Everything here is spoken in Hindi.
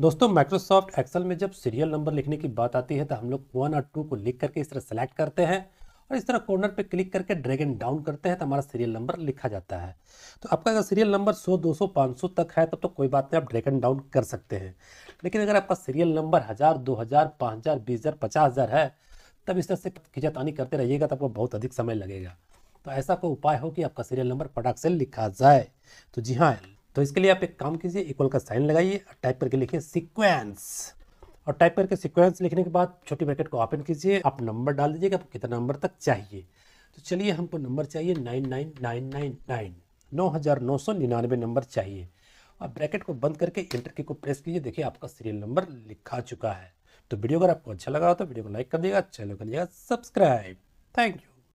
दोस्तों माइक्रोसॉफ्ट एक्सेल में जब सीरियल नंबर लिखने की बात आती है तो हम लोग वन और टू को लिख करके इस तरह सेलेक्ट करते हैं और इस तरह कॉर्नर पे क्लिक करके ड्रैग एंड डाउन करते हैं तो हमारा सीरियल नंबर लिखा जाता है तो आपका अगर सीरियल नंबर 100, 200, 500 तक है तब तो, तो कोई बात नहीं आप ड्रैग एंड डाउन कर सकते हैं लेकिन अगर आपका सीरियल नंबर हज़ार दो हज़ार पाँच हज़ार बीस हज़ार पचास हज़ार है तब इस तरह से खिंचातानी करते रहिएगा तो आपको बहुत अधिक समय लगेगा तो ऐसा कोई उपाय हो कि आपका सीरियल नंबर पटाख से लिखा जाए तो जी हाँ तो इसके लिए आप एक काम कीजिए इक्वल का साइन लगाइए टाइप करके लिखिए सिक्वेंस और टाइप करके सिक्वेंस लिखने के बाद छोटी ब्रैकेट को ओपन कीजिए आप नंबर डाल दीजिए आपको कितना नंबर तक चाहिए तो चलिए हमको नंबर चाहिए nine nine nine nine nine नौ हज़ार नौ सौ निन्यानवे नंबर चाहिए और ब्रैकेट को बंद करके इंटर की को प्रेस कीजिए देखिए आपका सीरियल नंबर लिखा चुका है तो वीडियो अगर आपको अच्छा लगा हो तो वीडियो को लाइक कर दिएगा चैनल कर दीजिएगा सब्सक्राइब थैंक यू